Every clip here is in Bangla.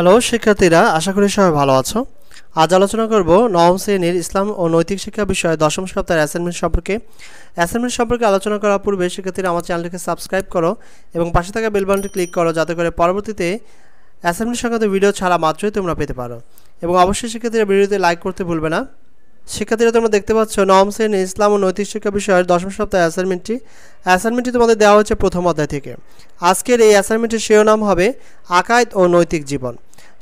হ্যালো শিক্ষার্থীরা আশা করি সবাই ভালো আছো আজ আলোচনা করব নবম শ্রেণীর ইসলাম ও নৈতিক শিক্ষা বিষয়ে দশম সপ্তাহের অ্যাসাইনমেন্ট সম্পর্কে অ্যাসাইনমেন্ট সম্পর্কে আলোচনা করার পূর্বে শিক্ষার্থীরা আমার চ্যানেলটিকে সাবস্ক্রাইব করো এবং পাশে থাকা বেলবানটি ক্লিক করো যাতে করে পরবর্তীতে অ্যাসাইনমেন্ট সংক্রান্ত ভিডিও ছাড়া মাত্রই তোমরা পেতে পারো এবং অবশ্যই শিক্ষার্থীরা ভিডিওতে লাইক করতে ভুলবে না শিক্ষার্থীরা তোমরা দেখতে পাচ্ছ নবম শ্রেণী ইসলাম ও নৈতিক শিক্ষা বিষয়ের দশম সপ্তাহের অ্যাসাইনমেন্টটি অ্যাসাইনমেন্টটি তোমাদের দেওয়া হচ্ছে প্রথম অধ্যায় থেকে আজকের এই অ্যাসাইনমেন্টের শিরোনাম হবে আকায়দ ও নৈতিক জীবন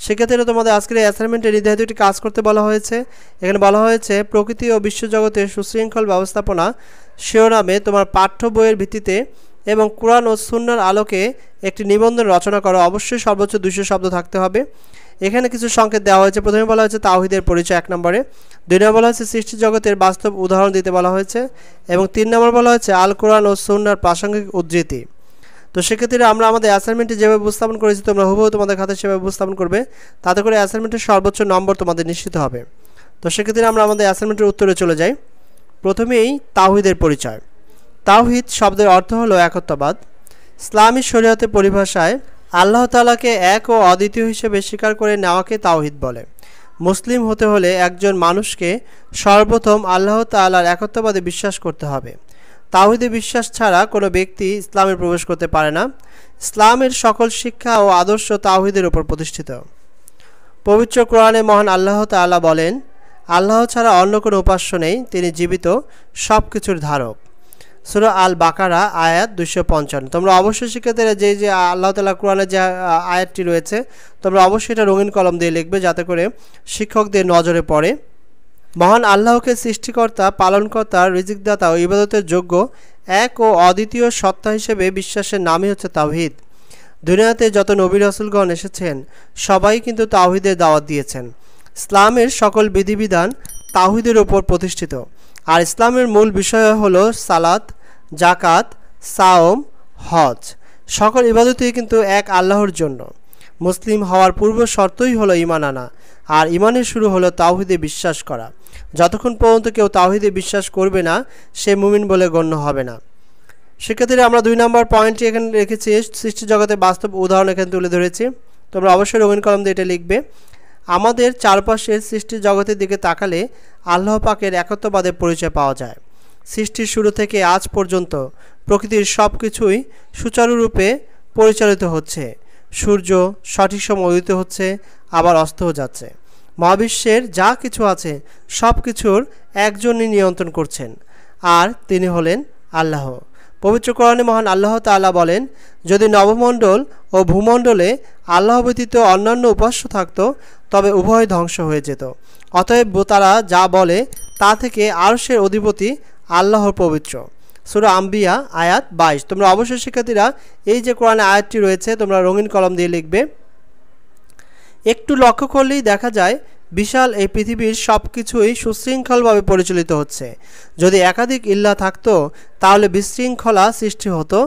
সেক্ষেত্রে তোমাদের আজকের অ্যাসাইনমেন্টে নির্ধারিত একটি কাজ করতে বলা হয়েছে এখানে বলা হয়েছে প্রকৃতি ও বিশ্বজগতের সুশৃঙ্খল ব্যবস্থাপনা শিরোনামে তোমার পাঠ্য বইয়ের ভিত্তিতে এবং কোরআন ও সুন্নার আলোকে একটি নিবন্ধ রচনা করো অবশ্যই সর্বোচ্চ দুশো শব্দ থাকতে হবে এখানে কিছু সংকেত দেওয়া হয়েছে প্রথমে বলা হয়েছে তাওহিদের পরিচয় এক নম্বরে দুই নম্বর বলা হয়েছে সৃষ্টি জগতের বাস্তব উদাহরণ দিতে বলা হয়েছে এবং তিন নম্বর বলা হয়েছে আল কোরআন ও সুন্নার প্রাসঙ্গিক উদ্ধৃতি তো সেক্ষেত্রে আমরা আমাদের অ্যাসাইনমেন্টে যেভাবে উপস্থাপন করেছি তোমরা হুবহু তোমাদের খাতে সেভাবে উপস্থাপন করবে তাতে করে অ্যাসাইনমেন্টের সর্বোচ্চ নম্বর তোমাদের নিশ্চিত হবে তো সেক্ষেত্রে আমরা আমাদের অ্যাসাইনমেন্টের উত্তরে চলে যাই প্রথমেই তাহিদের পরিচয় তাওহিদ শব্দের অর্থ হলো একত্ববাদ ইসলামী শরীয়তের পরিভাষায় আল্লাহ তালাকে এক ও অদ্বিতীয় হিসেবে স্বীকার করে নেওয়াকে তাওহিদ বলে মুসলিম হতে হলে একজন মানুষকে সর্বপ্রথম আল্লাহ তালার একত্ববাদে বিশ্বাস করতে হবে তাহিদে বিশ্বাস ছাড়া কোনো ব্যক্তি ইসলামে প্রবেশ করতে পারে না ইসলামের সকল শিক্ষা ও আদর্শ তাহিদের উপর প্রতিষ্ঠিত পবিত্র কোরআনে মহান আল্লাহ তাল্লাহ বলেন আল্লাহ ছাড়া অন্য কোনো উপাস্য নেই তিনি জীবিত সব কিছুর ধারক সুরা আল বাকারা আয়াত দুশো পঞ্চান্ন তোমরা অবশ্যই শিক্ষার্থীরা যে যে আল্লাহ তালা কোরআনের যে আয়াতটি রয়েছে তোমরা অবশ্যই এটা রঙিন কলম দিয়ে লিখবে যাতে করে শিক্ষকদের নজরে পড়ে মহান আল্লাহকে সৃষ্টিকর্তা পালনকর্তা রিজিকদাতা ও ইবাদতের যোগ্য এক ও অদ্বিতীয় সত্তা হিসেবে বিশ্বাসের নামই হচ্ছে তাওহিদ দুনিয়াতে যত নবী রসুলগণ এসেছেন সবাই কিন্তু তাওহিদের দাওয়াত দিয়েছেন ইসলামের সকল বিধিবিধান তাহিদের ওপর প্রতিষ্ঠিত আর ইসলামের মূল বিষয় হল সালাত জাকাত সাওম হজ সকল ইবাদতই কিন্তু এক আল্লাহর জন্য মুসলিম হওয়ার পূর্ব শর্তই হলো ইমান আনা আর ইমানের শুরু হলো তাওহিদে বিশ্বাস করা যতক্ষণ পর্যন্ত কেউ তাওহিদে বিশ্বাস করবে না সে মুমিন বলে গণ্য হবে না সেক্ষেত্রে আমরা দুই নম্বর পয়েন্টটি এখানে রেখেছি সৃষ্টি জগতে বাস্তব উদাহরণ এখানে তুলে ধরেছি তোমরা অবশ্যই রঙিন কলম দিয়ে এটা লিখবে আমাদের চারপাশের সৃষ্টি জগতের দিকে তাকালে আল্লাহ পাকের একত্ববাদের পরিচয় পাওয়া যায় সৃষ্টির শুরু থেকে আজ পর্যন্ত প্রকৃতির সব কিছুই সুচারুরূপে পরিচালিত হচ্ছে সূর্য সঠিক সময় উদিত হচ্ছে আবার অস্ত যাচ্ছে মহাবিশ্বের যা কিছু আছে সব কিছুর একজনই নিয়ন্ত্রণ করছেন আর তিনি হলেন আল্লাহ পবিত্র কোরআনে মহান আল্লাহ তাল্লাহ বলেন যদি নবমণ্ডল ও ভূমণ্ডলে আল্লাহ ব্যতীত অন্যান্য উপাস্য থাকত তবে উভয় ধ্বংস হয়ে যেত অতএব তারা যা বলে তা থেকে আরশের অধিপতি আল্লাহর পবিত্র সুরা আম্বিয়া আয়াত বাইশ তোমরা অবশ্যই শিক্ষার্থীরা এই যে কোরআনে আয়াতটি রয়েছে তোমরা রঙিন কলম দিয়ে লিখবে একটু লক্ষ্য করলেই দেখা যায় বিশাল এই পৃথিবীর সব কিছুই সুশৃঙ্খলভাবে পরিচালিত হচ্ছে যদি একাধিক ইল্লা থাকতো তাহলে বিশৃঙ্খলা সৃষ্টি হতো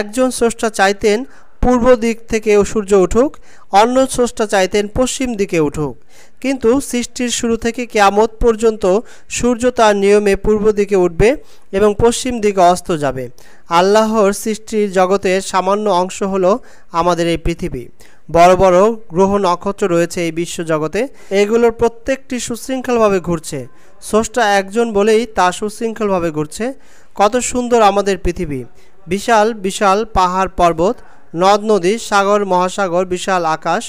একজন স্রষ্টা চাইতেন পূর্ব দিক থেকে সূর্য উঠুক অন্য স্রষ্টা চাইতেন পশ্চিম দিকে উঠুক কিন্তু সৃষ্টির শুরু থেকে কেয়ামত পর্যন্ত সূর্য তার নিয়মে পূর্ব দিকে উঠবে এবং পশ্চিম দিকে অস্ত যাবে আল্লাহর সৃষ্টির জগতের সামান্য অংশ হল আমাদের এই পৃথিবী বড় বড় গ্রহ নক্ষত্র রয়েছে এই বিশ্বজগতে এগুলোর প্রত্যেকটি সুশৃঙ্খলভাবে ঘুরছে স্রষ্টা একজন বলেই তা সুশৃঙ্খলভাবে ঘুরছে কত সুন্দর আমাদের পৃথিবী বিশাল বিশাল পাহাড় পর্বত নদ নদী সাগর মহাসাগর বিশাল আকাশ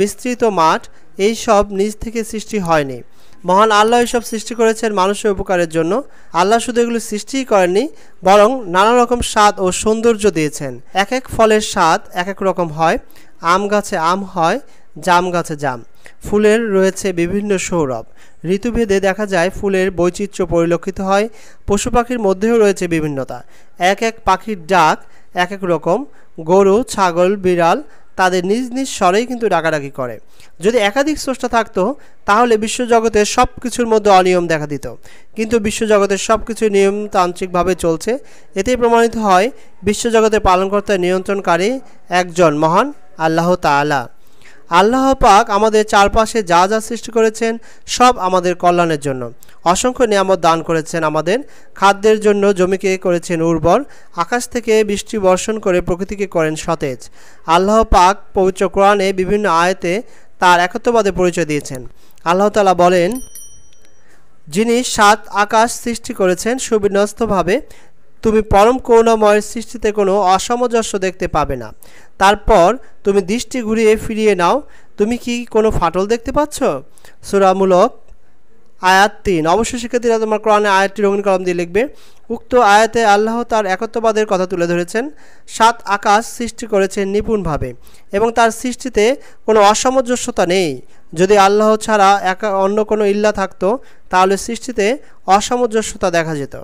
বিস্তৃত মাঠ এই সব নিজ থেকে সৃষ্টি হয়নি মহান আল্লাহ এইসব সৃষ্টি করেছেন মানুষের উপকারের জন্য আল্লাহ শুধু এগুলো সৃষ্টিই করেননি বরং নানা রকম স্বাদ ও সৌন্দর্য দিয়েছেন এক এক ফলের স্বাদ এক এক রকম হয় আম গাছে আম হয় জাম গাছে জাম ফুলের রয়েছে বিভিন্ন সৌরভ ঋতুভেদে দেখা যায় ফুলের বৈচিত্র্য পরিলক্ষিত হয় পশু পাখির মধ্যেও রয়েছে বিভিন্নতা এক এক পাখির ডাক এক এক রকম গরু ছাগল বিড়াল তাদের নিজ নিজ স্বরেই কিন্তু ডাকাডাকি করে যদি একাধিক স্রষ্টা থাকতো তাহলে বিশ্বজগতের সব কিছুর মধ্যে অনিয়ম দেখা দিত কিন্তু বিশ্বজগতের সব কিছু নিয়মতান্ত্রিকভাবে চলছে এতেই প্রমাণিত হয় বিশ্বজগতের পালনকর্তা নিয়ন্ত্রণকারী একজন মহান আল্লাহ তালা আল্লাহ পাক আমাদের চারপাশে যা যা সৃষ্টি করেছেন সব আমাদের কল্যাণের জন্য অসংখ্য নিয়ামত দান করেছেন আমাদের খাদ্যের জন্য জমিকে করেছেন উর্বর আকাশ থেকে বৃষ্টি বর্ষণ করে প্রকৃতিকে করেন সতেজ আল্লাহ পাক পবিত্র কোরআনে বিভিন্ন আয়তে তার একত্ববাদে পরিচয় দিয়েছেন আল্লাহ তালা বলেন যিনি সাত আকাশ সৃষ্টি করেছেন সুবিন্যস্তভাবে তুমি পরম করুণাময়ের সৃষ্টিতে কোনো অসামঞ্জস্য দেখতে পাবে না তারপর তুমি দৃষ্টি ঘুরিয়ে ফিরিয়ে নাও তুমি কি কোনো ফাটল দেখতে পাচ্ছ সুরামূলক আয়াত তিন অবশ্যই শিক্ষার্থীরা তোমার কোরআনে আয়াতটি রঙিন কলম দিয়ে লিখবে উক্ত আয়াতে আল্লাহ তার একত্ববাদের কথা তুলে ধরেছেন সাত আকাশ সৃষ্টি করেছেন নিপুণভাবে এবং তার সৃষ্টিতে কোনো অসামঞ্জস্যতা নেই যদি আল্লাহ ছাড়া একা অন্য কোনো ইল্লা থাকতো তাহলে সৃষ্টিতে অসামঞ্জস্যতা দেখা যেত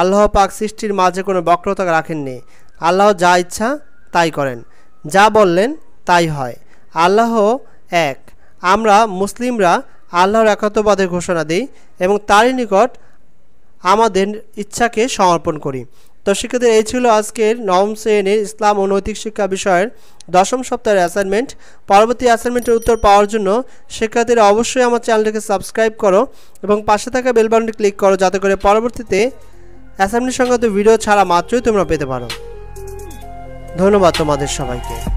আল্লাহ পাক সৃষ্টির মাঝে কোনো বক্রতা রাখেননি আল্লাহ যা ইচ্ছা তাই করেন যা বললেন তাই হয় আল্লাহ এক আমরা মুসলিমরা আল্লাহর একাত্মবাদের ঘোষণা দিই এবং তারই নিকট আমাদের ইচ্ছাকে সমর্পণ করি তো শিক্ষার্থীর এই ছিল আজকের নবম শ্রেণীর ইসলাম ও নৈতিক শিক্ষা বিষয়ের দশম সপ্তাহের অ্যাসাইনমেন্ট পরবর্তী অ্যাসাইনমেন্টের উত্তর পাওয়ার জন্য শিক্ষার্থীরা অবশ্যই আমার চ্যানেলটিকে সাবস্ক্রাইব করো এবং পাশে থাকা বেলবানটি ক্লিক করো যাতে করে পরবর্তীতে অ্যাসাইনমেন্ট সংক্রান্ত ভিডিও ছাড়া মাত্রই তোমরা পেতে পারো ধন্যবাদ তোমাদের সবাইকে